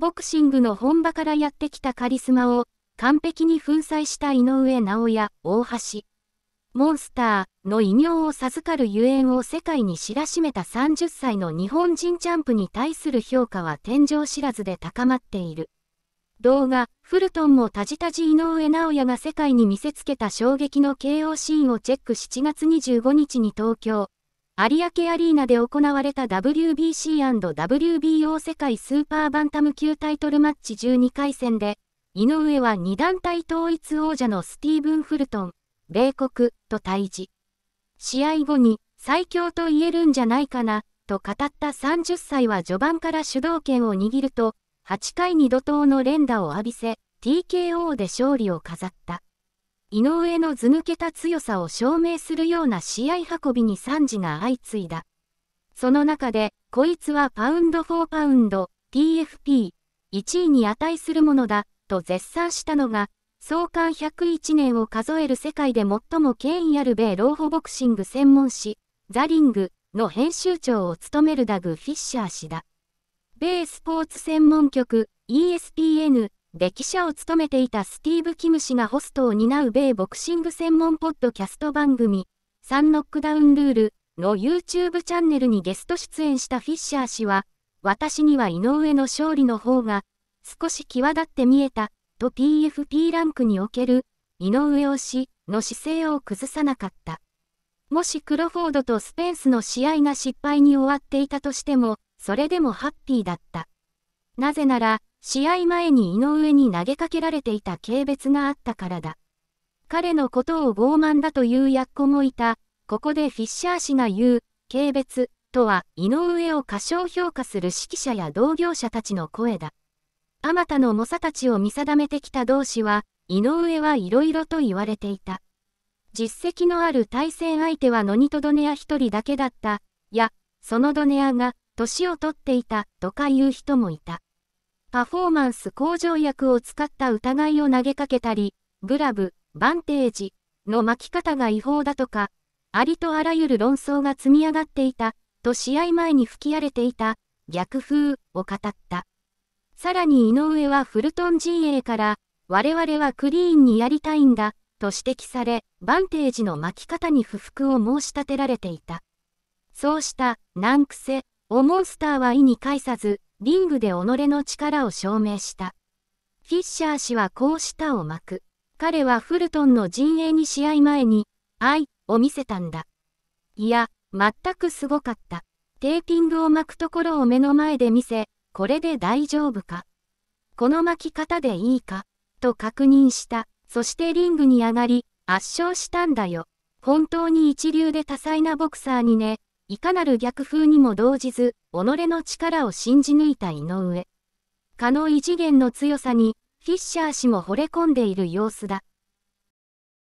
ボクシングの本場からやってきたカリスマを完璧に粉砕した井上直也、大橋。モンスターの異名を授かるゆえんを世界に知らしめた30歳の日本人チャンプに対する評価は天井知らずで高まっている。動画、フルトンもたじたじ井上直也が世界に見せつけた衝撃の KO シーンをチェック7月25日に東京、明アリーナで行われた WBC&WBO 世界スーパーバンタム級タイトルマッチ12回戦で、井上は2団体統一王者のスティーブン・フルトン、米国と対峙。試合後に最強と言えるんじゃないかな、と語った30歳は序盤から主導権を握ると、8回に怒涛の連打を浴びせ、TKO で勝利を飾った。井上の図抜けた強さを証明するような試合運びに惨事が相次いだ。その中で、こいつはパウンド・フォー・パウンド、PFP、1位に値するものだ、と絶賛したのが、創刊101年を数える世界で最も権威ある米老保ボクシング専門誌、ザリングの編集長を務めるダグ・フィッシャー氏だ。米スポーツ専門局 ESPN 歴記者を務めていたスティーブ・キム氏がホストを担う米ボクシング専門ポッドキャスト番組、サンノックダウンルールの YouTube チャンネルにゲスト出演したフィッシャー氏は、私には井上の勝利の方が少し際立って見えたと PFP ランクにおける井上推しの姿勢を崩さなかった。もしクロフォードとスペンスの試合が失敗に終わっていたとしても、それでもハッピーだった。なぜなら、試合前に井上に投げかけられていた軽蔑があったからだ。彼のことを傲慢だというやっこもいた、ここでフィッシャー氏が言う、軽蔑とは井上を過小評価する指揮者や同業者たちの声だ。あまたの猛者たちを見定めてきた同志は、井上はいろいろと言われていた。実績のある対戦相手はノニトドネア一人だけだった、や、そのドネアが、年を取っていた、とか言う人もいた。パフォーマンス向上薬を使った疑いを投げかけたり、グラブ、バンテージの巻き方が違法だとか、ありとあらゆる論争が積み上がっていた、と試合前に吹き荒れていた、逆風を語った。さらに井上はフルトン陣営から、我々はクリーンにやりたいんだ、と指摘され、バンテージの巻き方に不服を申し立てられていた。そうした、難癖をモンスターは意に介さず、リングで己の力を証明した。フィッシャー氏はこう舌を巻く。彼はフルトンの陣営に試合前に、愛を見せたんだ。いや、全くすごかった。テーピングを巻くところを目の前で見せ、これで大丈夫か。この巻き方でいいか、と確認した。そしてリングに上がり、圧勝したんだよ。本当に一流で多彩なボクサーにね、いかなる逆風にも動じず、己の力を信じ抜いた井上。可能異次元の強さに、フィッシャー氏も惚れ込んでいる様子だ。